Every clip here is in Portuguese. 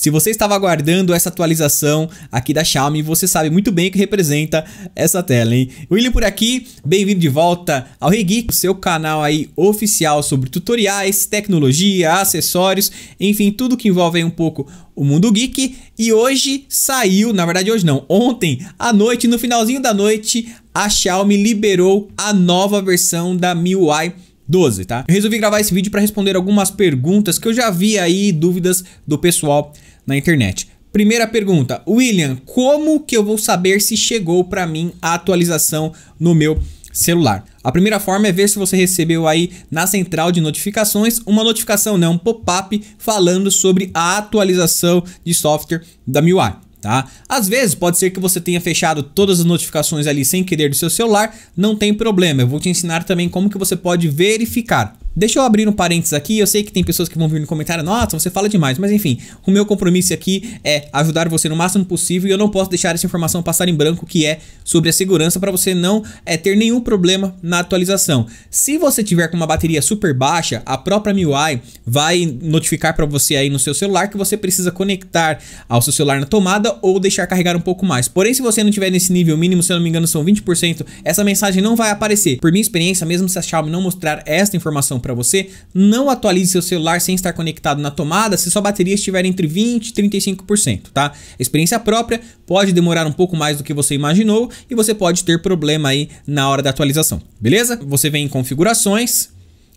Se você estava aguardando essa atualização aqui da Xiaomi, você sabe muito bem o que representa essa tela, hein? William por aqui, bem-vindo de volta ao Hey Geek, seu canal aí oficial sobre tutoriais, tecnologia, acessórios, enfim, tudo que envolve um pouco o mundo geek. E hoje saiu, na verdade hoje não, ontem à noite, no finalzinho da noite, a Xiaomi liberou a nova versão da MIUI 12, tá? Eu resolvi gravar esse vídeo para responder algumas perguntas que eu já vi aí, dúvidas do pessoal na internet. Primeira pergunta, William, como que eu vou saber se chegou para mim a atualização no meu celular? A primeira forma é ver se você recebeu aí na central de notificações uma notificação, né, um pop-up falando sobre a atualização de software da MIUI tá? Às vezes pode ser que você tenha fechado todas as notificações ali sem querer do seu celular, não tem problema. Eu vou te ensinar também como que você pode verificar. Deixa eu abrir um parênteses aqui, eu sei que tem pessoas que vão vir no comentário, nossa, você fala demais, mas enfim, o meu compromisso aqui é ajudar você no máximo possível e eu não posso deixar essa informação passar em branco que é sobre a segurança para você não é, ter nenhum problema na atualização. Se você tiver com uma bateria super baixa, a própria MIUI vai notificar para você aí no seu celular que você precisa conectar ao seu celular na tomada ou deixar carregar um pouco mais. Porém, se você não tiver nesse nível mínimo, se eu não me engano são 20%, essa mensagem não vai aparecer. Por minha experiência, mesmo se a Xiaomi não mostrar esta informação para você. Não atualize seu celular sem estar conectado na tomada se sua bateria estiver entre 20 e 35%, tá? Experiência própria, pode demorar um pouco mais do que você imaginou e você pode ter problema aí na hora da atualização, beleza? Você vem em configurações,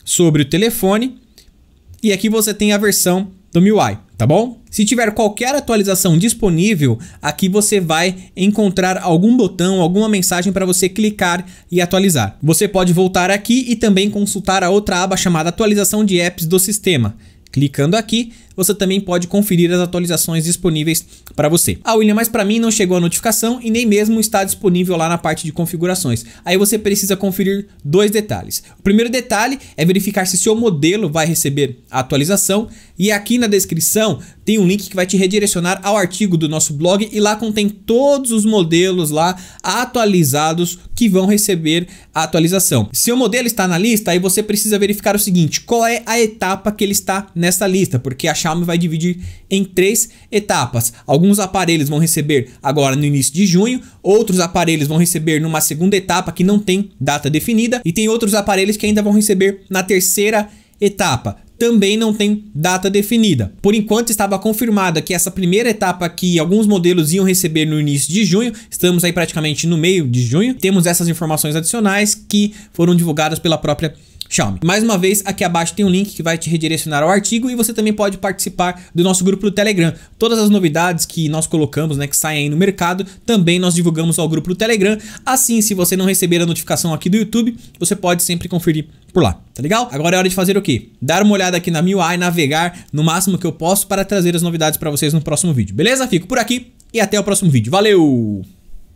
sobre o telefone e aqui você tem a versão do MIUI, tá bom? Se tiver qualquer atualização disponível, aqui você vai encontrar algum botão, alguma mensagem para você clicar e atualizar. Você pode voltar aqui e também consultar a outra aba chamada atualização de apps do sistema. Clicando aqui, você também pode conferir as atualizações disponíveis para você. Ah, William, mas para mim não chegou a notificação e nem mesmo está disponível lá na parte de configurações. Aí você precisa conferir dois detalhes. O primeiro detalhe é verificar se seu modelo vai receber a atualização e aqui na descrição tem um link que vai te redirecionar ao artigo do nosso blog e lá contém todos os modelos lá atualizados que vão receber a atualização. Seu modelo está na lista, aí você precisa verificar o seguinte, qual é a etapa que ele está nessa lista, porque a Xiaomi vai dividir em três etapas. Alguns aparelhos vão receber agora no início de junho, outros aparelhos vão receber numa segunda etapa que não tem data definida, e tem outros aparelhos que ainda vão receber na terceira etapa também não tem data definida. Por enquanto estava confirmada que essa primeira etapa que alguns modelos iam receber no início de junho, estamos aí praticamente no meio de junho, temos essas informações adicionais que foram divulgadas pela própria Xiaomi. Mais uma vez, aqui abaixo tem um link que vai te redirecionar ao artigo e você também pode participar do nosso grupo do Telegram. Todas as novidades que nós colocamos, né, que saem aí no mercado, também nós divulgamos ao grupo do Telegram. Assim, se você não receber a notificação aqui do YouTube, você pode sempre conferir por lá, tá legal? Agora é hora de fazer o quê? Dar uma olhada aqui na MIUI, navegar no máximo que eu posso para trazer as novidades para vocês no próximo vídeo, beleza? Fico por aqui e até o próximo vídeo. Valeu!